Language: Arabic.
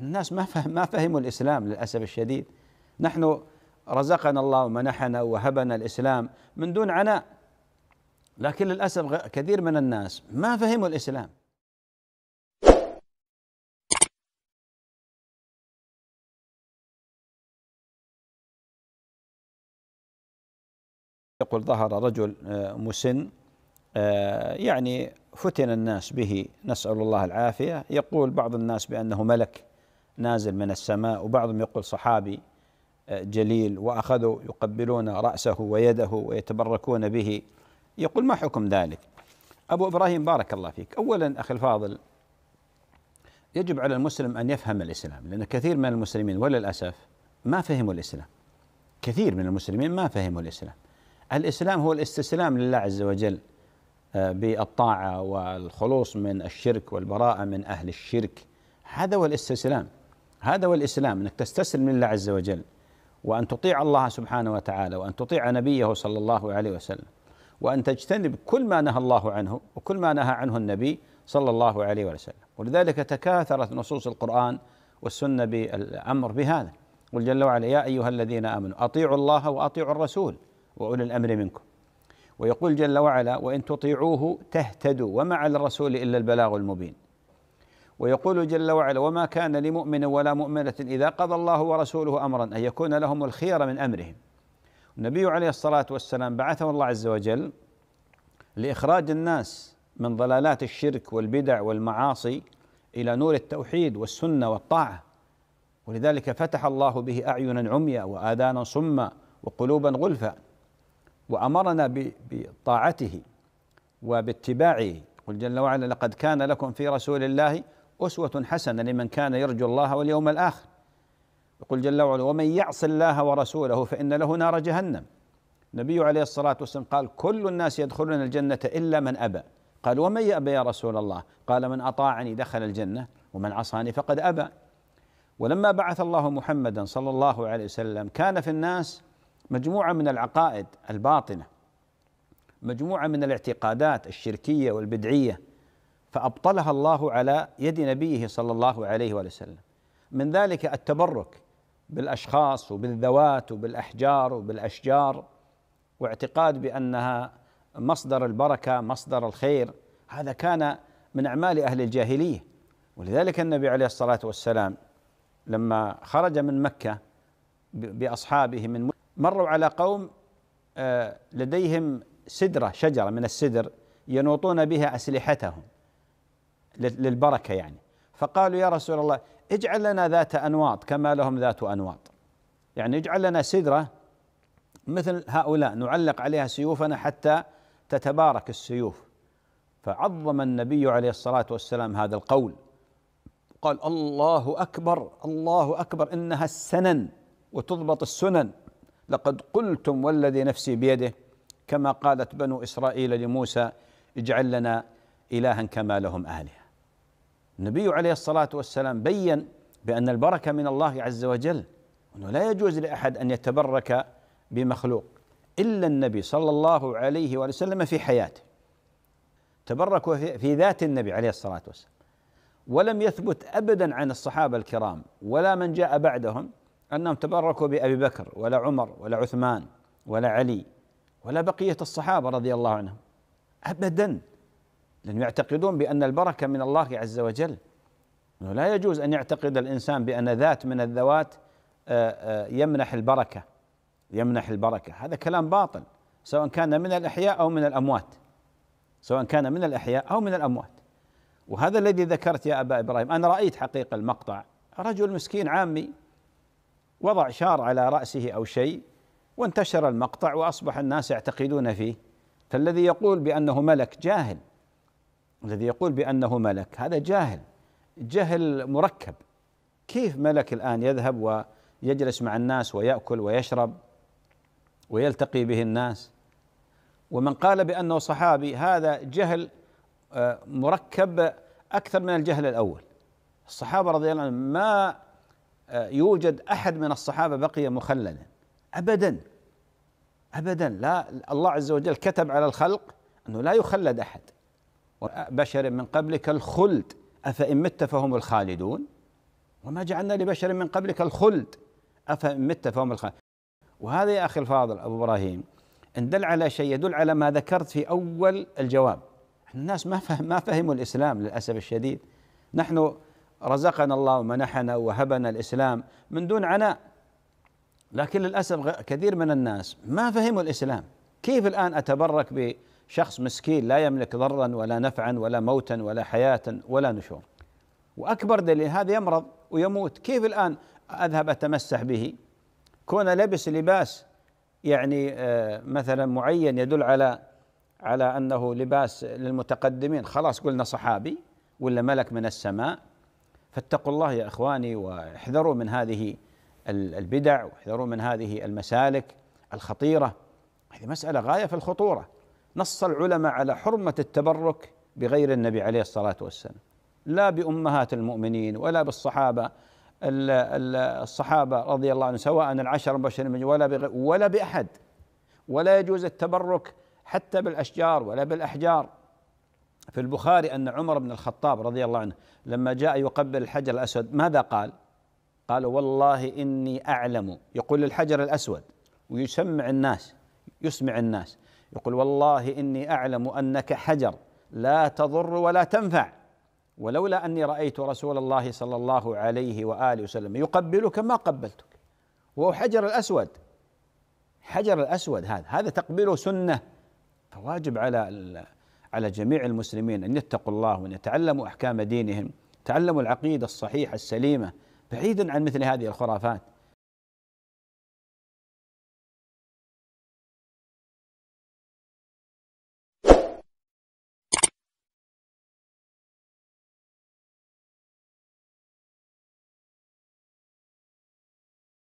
الناس ما فهم ما فهموا الاسلام للاسف الشديد نحن رزقنا الله ومنحنا وهبنا الاسلام من دون عناء لكن للاسف كثير من الناس ما فهموا الاسلام يقول ظهر رجل آه، مسن آه، يعني فتن الناس به نسأل الله العافية يقول بعض الناس بأنه ملك نازل من السماء وبعضهم يقول صحابي آه، جليل واخذوا يقبلون راسه ويده ويتبركون به يقول ما حكم ذلك؟ ابو ابراهيم بارك الله فيك، اولا اخي الفاضل يجب على المسلم ان يفهم الاسلام لان كثير من المسلمين وللاسف ما فهموا الاسلام. كثير من المسلمين ما فهموا الاسلام. الاسلام هو الاستسلام لله عز وجل آه، بالطاعه والخلوص من الشرك والبراءه من اهل الشرك هذا هو الاستسلام هذا هو الإسلام أنك تستسلم لله عز وجل وأن تطيع الله سبحانه وتعالى وأن تطيع نبيه صلى الله عليه وسلم وأن تجتنب كل ما نهى الله عنه وكل ما نهى عنه النبي صلى الله عليه وسلم ولذلك تكاثرت نصوص القرآن والسنة بالأمر بهذا قل جل وعلا يا أيها الذين آمنوا أطيعوا الله وأطيعوا الرسول وأولي الأمر منكم ويقول جل وعلا وإن تطيعوه تهتدوا وما على الرسول إلا البلاغ المبين ويقول جل وعلا وما كان لمؤمن ولا مؤمنة إذا قضى الله ورسوله أمرا أن يكون لهم الخير من أمرهم النبي عليه الصلاة والسلام بعثه الله عز وجل لإخراج الناس من ضلالات الشرك والبدع والمعاصي إلى نور التوحيد والسنة والطاعة ولذلك فتح الله به أعينا عميا وآذانا صما وقلوبا غلفا وأمرنا بطاعته وباتباعه قل جل وعلا لقد كان لكم في رسول الله أسوة حسنة لمن كان يرجو الله واليوم الآخر يقول جل وعلا ومن يعص الله ورسوله فإن له نار جهنم النبي عليه الصلاة والسلام قال كل الناس يدخلون الجنة إلا من أبى قال ومن يأبى يا رسول الله قال من أطاعني دخل الجنة ومن عصاني فقد أبى ولما بعث الله محمدا صلى الله عليه وسلم كان في الناس مجموعة من العقائد الباطنة مجموعة من الاعتقادات الشركية والبدعية فأبطلها الله على يد نبيه صلى الله عليه وآله وسلم من ذلك التبرك بالأشخاص وبالذوات وبالأحجار وبالأشجار واعتقاد بأنها مصدر البركة مصدر الخير هذا كان من أعمال أهل الجاهلية ولذلك النبي عليه الصلاة والسلام لما خرج من مكة بأصحابه من مروا على قوم آه، لديهم سدرة شجرة من السدر ينوطون بها أسلحتهم للبركة يعني فقالوا يا رسول الله اجعل لنا ذات أنواط كما لهم ذات أنواط يعني اجعل لنا سدرة مثل هؤلاء نعلق عليها سيوفنا حتى تتبارك السيوف فعظم النبي عليه الصلاة والسلام هذا القول قال الله أكبر الله أكبر إنها السنن وتضبط السنن لقد قلتم والذي نفسي بيده كما قالت بنو إسرائيل لموسى اجعل لنا إلها كما لهم آلهة النبي عليه الصلاة والسلام بين بأن البركة من الله عز وجل أنه لا يجوز لأحد أن يتبرك بمخلوق إلا النبي صلى الله عليه وسلم في حياته تبركوا في ذات النبي عليه الصلاة والسلام ولم يثبت أبدا عن الصحابة الكرام ولا من جاء بعدهم أنهم تبركوا بأبي بكر ولا عمر ولا عثمان ولا علي ولا بقية الصحابة رضي الله عنهم أبدا لأنهم يعتقدون بأن البركة من الله عز وجل أنه لا يجوز أن يعتقد الإنسان بأن ذات من الذوات آه، آه، يمنح البركة يمنح البركة هذا كلام باطل سواء كان من الأحياء أو من الأموات سواء كان من الأحياء أو من الأموات وهذا الذي ذكرت يا أبا إبراهيم أنا رأيت حقيقة المقطع رجل مسكين عامي وضع شار على رأسه أو شيء وانتشر المقطع وأصبح الناس يعتقدون فيه فالذي يقول بأنه ملك جاهل الذي يقول بأنه ملك هذا جاهل جهل مركب كيف ملك الآن يذهب ويجلس مع الناس ويأكل ويشرب ويلتقي به الناس ومن قال بأنه صحابي هذا جهل آه، مركب أكثر من الجهل الأول الصحابة رضي الله عنهم ما آه، يوجد أحد من الصحابة بقي مخللا أبدا أبدا لا الله عز وجل كتب على الخلق أنه لا يخلد أحد بشر من قبلك الخلد أفإن مت فهم الخالدون وما جعلنا لبشر من قبلك الخلد أفإن مت فهم الخالدون وهذا يا أخي الفاضل أبو إبراهيم إن دل على شيء يدل على ما ذكرت في أول الجواب الناس ما فهم ما فهموا الإسلام للأسف الشديد نحن رزقنا الله ومنحنا وهبنا الإسلام من دون عناء لكن للأسف كثير من الناس ما فهموا الإسلام كيف الآن أتبرك شخص مسكين لا يملك ضرا ولا نفعا ولا موتا ولا حياه ولا نشور واكبر دليل هذا يمرض ويموت كيف الان اذهب اتمسح به كون لبس لباس يعني آه، مثلا معين يدل على على انه لباس للمتقدمين خلاص قلنا صحابي ولا ملك من السماء فاتقوا الله يا اخواني واحذروا من هذه البدع واحذروا من هذه المسالك الخطيره هذه مساله غايه في الخطوره نص العلماء على حرمة التبرك بغير النبي عليه الصلاة والسلام لا بأمهات المؤمنين ولا بالصحابة الصحابة رضي الله عنهم سواء العشر المبشرين ولا ولا بأحد ولا يجوز التبرك حتى بالأشجار ولا بالأحجار في البخاري أن عمر بن الخطاب رضي الله عنه لما جاء يقبل الحجر الأسود ماذا قال؟ قال والله إني أعلم يقول الحجر الأسود ويسمع الناس يسمع الناس يقول والله إني أعلم أنك حجر لا تضر ولا تنفع ولولا أني رأيت رسول الله صلى الله عليه وآله وسلم يقبلك ما قبلتك وهو حجر الأسود حجر الأسود هذا هذا تقبيله سنة فواجب على على جميع المسلمين أن يتقوا الله وأن يتعلموا أحكام دينهم تعلموا العقيدة الصحيحة السليمة بعيدا عن مثل هذه الخرافات